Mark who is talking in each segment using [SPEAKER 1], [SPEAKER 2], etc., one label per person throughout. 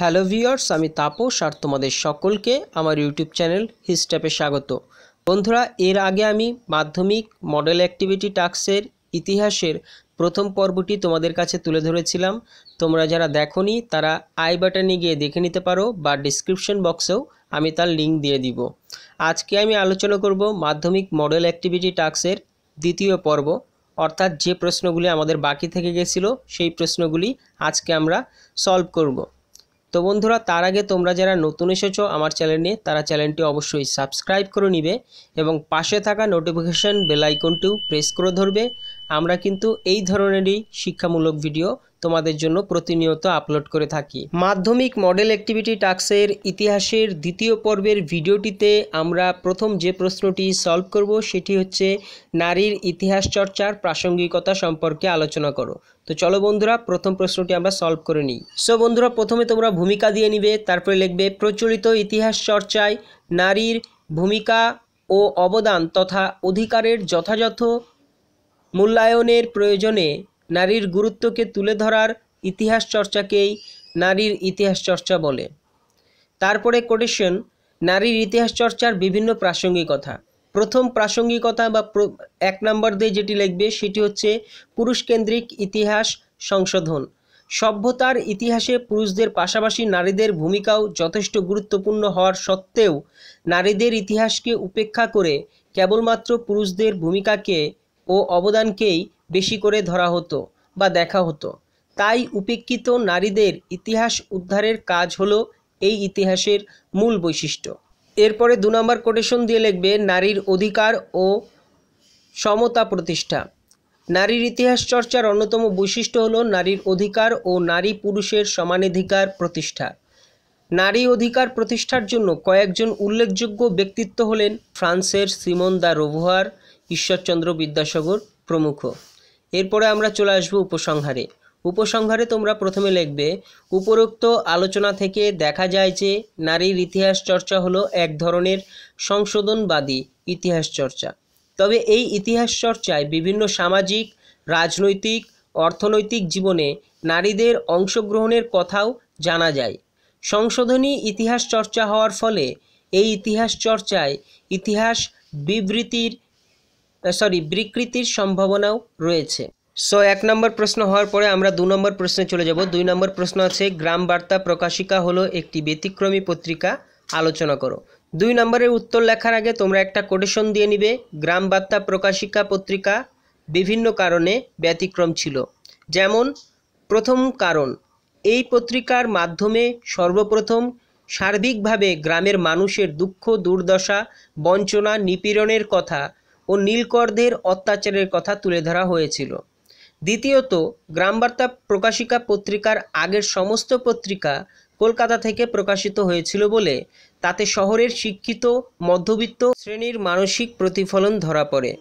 [SPEAKER 1] hello viewers আমি তাপস আর তোমাদের সকলকে আমার ইউটিউব চ্যানেল হিস্টাপে স্বাগত বন্ধুরা এর আগে আমি মাধ্যমিক মডেল অ্যাক্টিভিটি টাস্কের ইতিহাসের প্রথম পর্বটি তোমাদের কাছে তুলে ধরেছিলাম তোমরা যারা দেখনি তারা আই বাটনে গিয়ে দেখে নিতে পারো বা ডিসক্রিপশন বক্সেও আমি তার লিঙ্ক দিয়ে দিব আজকে আমি আলোচনা করব মাধ্যমিক মডেল অ্যাক্টিভিটি টাস্কের দ্বিতীয় পর্ব অর্থাৎ যে প্রশ্নগুলি আমাদের বাকি থেকে গেছিলো সেই প্রশ্নগুলি আজকে আমরা সলভ করবো তো বন্ধুরা তার আগে তোমরা যারা নতুন এসেছো আমার চ্যানেলে তারা চ্যানেলটি অবশ্যই সাবস্ক্রাইব করে নিবে এবং পাশে থাকা নোটিফিকেশান বেলাইকনটিও প্রেস করে ধরবে আমরা কিন্তু এই ধরনেরই শিক্ষামূলক ভিডিও তোমাদের জন্য প্রতিনিয়ত আপলোড করে থাকি মাধ্যমিক মডেল অ্যাক্টিভিটি টাস্কের ইতিহাসের দ্বিতীয় পর্বের ভিডিওটিতে আমরা প্রথম যে প্রশ্নটি সলভ করব সেটি হচ্ছে নারীর ইতিহাস চর্চার প্রাসঙ্গিকতা সম্পর্কে আলোচনা করো তো চলো বন্ধুরা প্রথম প্রশ্নটি আমরা সলভ করে নিই সো বন্ধুরা প্রথমে তোমরা ভূমিকা দিয়ে নিবে তারপরে লিখবে প্রচলিত ইতিহাস চর্চায় নারীর ভূমিকা ও অবদান তথা অধিকারের যথাযথ মূল্যায়নের প্রয়োজনে নারীর গুরুত্বকে তুলে ধরার ইতিহাস চর্চাকেই নারীর ইতিহাস চর্চা বলে তারপরে কোটেশন নারীর ইতিহাস চর্চার বিভিন্ন প্রাসঙ্গিকতা প্রথম প্রাসঙ্গিকতা বা এক নম্বর দিয়ে যেটি লিখবে সেটি হচ্ছে পুরুষকেন্দ্রিক ইতিহাস সংশোধন সভ্যতার ইতিহাসে পুরুষদের পাশাপাশি নারীদের ভূমিকাও যথেষ্ট গুরুত্বপূর্ণ হওয়ার সত্ত্বেও নারীদের ইতিহাসকে উপেক্ষা করে কেবলমাত্র পুরুষদের ভূমিকাকে ও অবদানকেই বেশি করে ধরা হতো বা দেখা হতো তাই উপেক্ষিত নারীদের ইতিহাস উদ্ধারের কাজ হলো এই ইতিহাসের মূল বৈশিষ্ট্য এরপরে দু নম্বর কোটেশন দিয়ে লিখবে নারীর অধিকার ও সমতা প্রতিষ্ঠা নারীর ইতিহাস চর্চার অন্যতম বৈশিষ্ট্য হলো নারীর অধিকার ও নারী পুরুষের সমানাধিকার প্রতিষ্ঠা নারী অধিকার প্রতিষ্ঠার জন্য কয়েকজন উল্লেখযোগ্য ব্যক্তিত্ব হলেন ফ্রান্সের Simone de Beauvoir Ishwarchandra Vidyasagar প্রমুখ এরপরে আমরা চলে আসব উপসংহারে উপসংহারে তোমরা প্রথমে লিখবে উপরোক্ত আলোচনা থেকে দেখা যায় যে নারীর ইতিহাস চর্চা হলো এক ধরনের সংশোধনবাদী ইতিহাস চর্চা তবে এই ইতিহাস চর্চায় বিভিন্ন সামাজিক রাজনৈতিক অর্থনৈতিক জীবনে নারীদের অংশগ্রহণের কথাও জানা যায় সংশোধনী ইতিহাস চর্চা হওয়ার ফলে এই ইতিহাস চর্চায় ইতিহাস বিবৃতির সরি বিকৃতির সম্ভাবনাও রয়েছে সো এক নম্বর প্রশ্ন হওয়ার পরে আমরা দু নম্বর প্রশ্নে চলে যাব দুই নম্বর প্রশ্ন আছে গ্রাম বার্তা প্রকাশিকা হলো একটি ব্যতিক্রমী পত্রিকা আলোচনা করো দুই নম্বরের উত্তর লেখার আগে তোমরা একটা কোটেশন দিয়ে নিবে গ্রাম বার্তা প্রকাশিকা পত্রিকা বিভিন্ন কারণে ব্যতিক্রম ছিল যেমন প্রথম কারণ এই পত্রিকার মাধ্যমে সর্বপ্রথম সার্বিকভাবে গ্রামের মানুষের দুঃখ দুর্দশা বঞ্চনা নিপীড়নের কথা ও নীলকরদের অত্যাচারের কথা তুলে ধরা হয়েছিল দ্বিতীয়ত গ্রামবার্তা প্রকাশিকা পত্রিকার আগের সমস্ত পত্রিকা কলকাতা থেকে প্রকাশিত হয়েছিল বলে তাতে শহরের শিক্ষিত মধ্যবিত্ত শ্রেণীর মানসিক প্রতিফলন ধরা পড়ে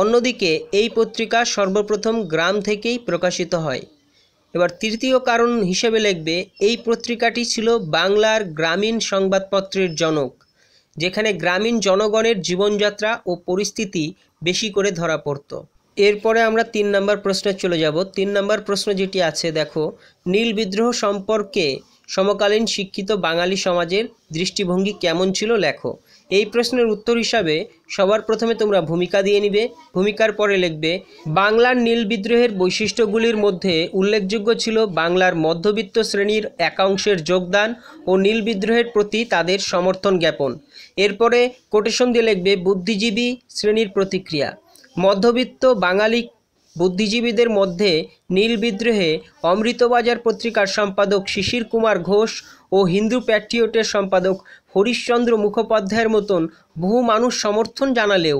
[SPEAKER 1] অন্যদিকে এই পত্রিকা সর্বপ্রথম গ্রাম থেকেই প্রকাশিত হয় এবার তৃতীয় কারণ হিসেবে লিখবে এই পত্রিকাটি ছিল বাংলার গ্রামীণ সংবাদপত্রের জনক যেখানে গ্রামীণ জনগণের জীবনযাত্রা ও পরিস্থিতি বেশি করে ধরা পড়ত এরপরে আমরা তিন নম্বর প্রশ্নে চলে যাব তিন নম্বর প্রশ্ন যেটি আছে দেখো নীল বিদ্রোহ সম্পর্কে সমকালীন শিক্ষিত বাঙালি সমাজের দৃষ্টিভঙ্গি কেমন ছিল লেখো এই প্রশ্নের উত্তর হিসাবে সবার প্রথমে তোমরা ভূমিকা দিয়ে নিবে ভূমিকার পরে লিখবে বাংলার নীল বিদ্রোহের বৈশিষ্ট্যগুলির মধ্যে উল্লেখযোগ্য ছিল বাংলার মধ্যবিত্ত শ্রেণীর একাংশের যোগদান ও নীল বিদ্রোহের প্রতি তাদের সমর্থন জ্ঞাপন এরপরে কোটেশন দিয়ে লিখবে বুদ্ধিজীবী শ্রেণীর প্রতিক্রিয়া মধ্যবিত্ত বাঙালি বুদ্ধিজীবীদের মধ্যে নীল বিদ্রোহে অমৃতবাজার পত্রিকার সম্পাদক শিশির কুমার ঘোষ ও হিন্দু প্যাট্রিয়টের সম্পাদক হরিশ্চন্দ্র মুখোপাধ্যায়ের মতন বহু মানুষ সমর্থন জানালেও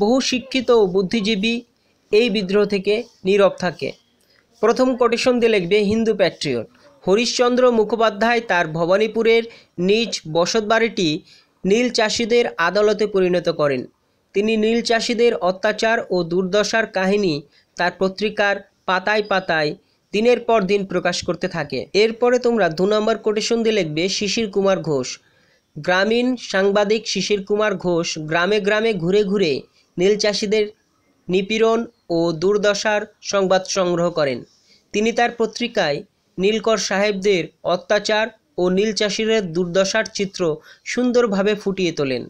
[SPEAKER 1] বহু শিক্ষিত ও বুদ্ধিজীবী এই বিদ্রোহ থেকে নীরব থাকে প্রথম কোটেশন দিয়ে লিখবে হিন্দু প্যাট্রিয়ট হরিশ্চন্দ্র মুখোপাধ্যায় তার ভবানীপুরের নিজ বসতবাড়িটি নীল চাষিদের আদালতে পরিণত করেন তিনি নীল চাষিদের অত্যাচার ও দুর্দশার কাহিনী তার পত্রিকার পাতায় পাতায় দিনের পর দিন প্রকাশ করতে থাকে এরপরে তোমরা দু নম্বর কোটেশন দিয়ে লিখবে শিশির কুমার ঘোষ গ্রামীণ সাংবাদিক শিশির কুমার ঘোষ গ্রামে গ্রামে ঘুরে ঘুরে নীল চাষিদের নিপীড়ন ও দুর্দশার সংবাদ সংগ্রহ করেন তিনি তার পত্রিকায় নীলকর সাহেবদের অত্যাচার ও নীল চাষিদের দুর্দশার চিত্র সুন্দরভাবে ফুটিয়ে তোলেন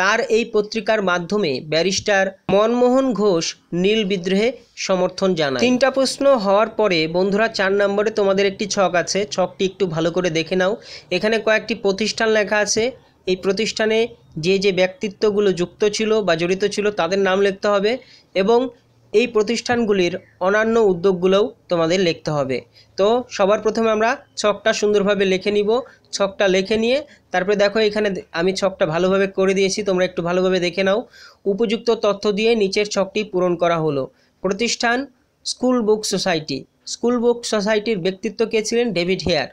[SPEAKER 1] তার এই পত্রিকার মাধ্যমে ব্যারিস্টার মনমোহন ঘোষ নীল বিদ্রোহে সমর্থন জানায় তিনটা প্রশ্ন হওয়ার পরে বন্ধুরা চার নম্বরে তোমাদের একটি ছক আছে ছকটি একটু ভালো করে দেখে নাও এখানে কয়েকটি প্রতিষ্ঠান লেখা আছে এই প্রতিষ্ঠানে যে যে ব্যক্তিত্বগুলো যুক্ত ছিল বা জড়িত ছিল তাদের নাম লিখতে হবে এবং এই প্রতিষ্ঠানগুলির অন্যান্য উদ্যোগগুলোও তোমাদের লিখতে হবে তো সবার প্রথমে আমরা ছকটা সুন্দরভাবে লিখে নিব ছকটা লিখে নিয়ে তারপরে দেখো এখানে আমি ছকটা ভালোভাবে করে দিয়েছি তোমরা একটু ভালোভাবে দেখে নাও উপযুক্ত তথ্য দিয়ে নিচের ছকটি পূরণ করা হলো প্রতিষ্ঠান school book society school book সোসাইটির ব্যক্তিত্ব কে ছিলেন ডেভিড হেয়ার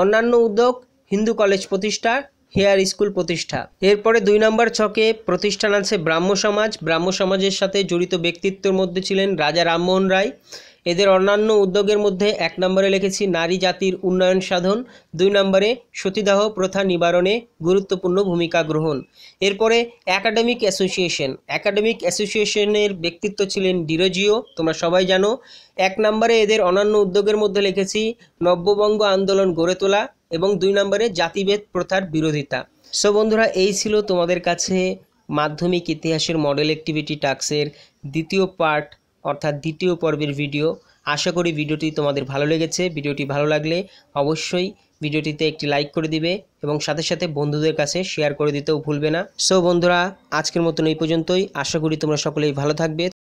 [SPEAKER 1] অন্যান্য উদ্যোগ হিন্দু কলেজ প্রতিষ্ঠা হেয়ার স্কুল প্রতিষ্ঠা এরপরে দুই নম্বর ছকে প্রতিষ্ঠান আছে ব্রাহ্ম সমাজ ব্রাহ্ম সমাজের সাথে জড়িত ব্যক্তিত্বের মধ্যে ছিলেন রাজা রামমোহন রায় এদের অন্যান্য উদ্যোগের মধ্যে এক নম্বরে লিখেছি নারী জাতির উন্নয়ন সাধন দুই নম্বরে সতীদাহ প্রথা নিবারণে গুরুত্বপূর্ণ ভূমিকা গ্রহণ এরপরে একাডেমিক অ্যাসোসিয়েশন একাডেমিক অ্যাসোসিয়েশনের ব্যক্তিত্ব ছিলেন ডিরোজিও তোমরা সবাই জানো এক নম্বরে এদের অন্যান্য উদ্যোগের মধ্যে লিখেছি নব্যবঙ্গ আন্দোলন গড়ে তোলা এবং দুই নম্বরে জাতিভেদ প্রথার বিরোধিতা সো বন্ধুরা এই ছিল তোমাদের কাছে মাধ্যমিক ইতিহাসের মডেল অ্যাক্টিভিটি টাস্কের দ্বিতীয় পার্ট অর্থাৎ দ্বিতীয় পর্বের ভিডিও আশা করি ভিডিওটি তোমাদের ভালো লেগেছে ভিডিওটি ভালো লাগলে অবশ্যই ভিডিওটিতে একটি লাইক করে দিবে এবং সাথে সাথে বন্ধুদের কাছে শেয়ার করে দিতেও ভুলবে না সো বন্ধুরা আজকের মতন এই পর্যন্তই আশা করি তোমরা সকলেই ভালো থাকবে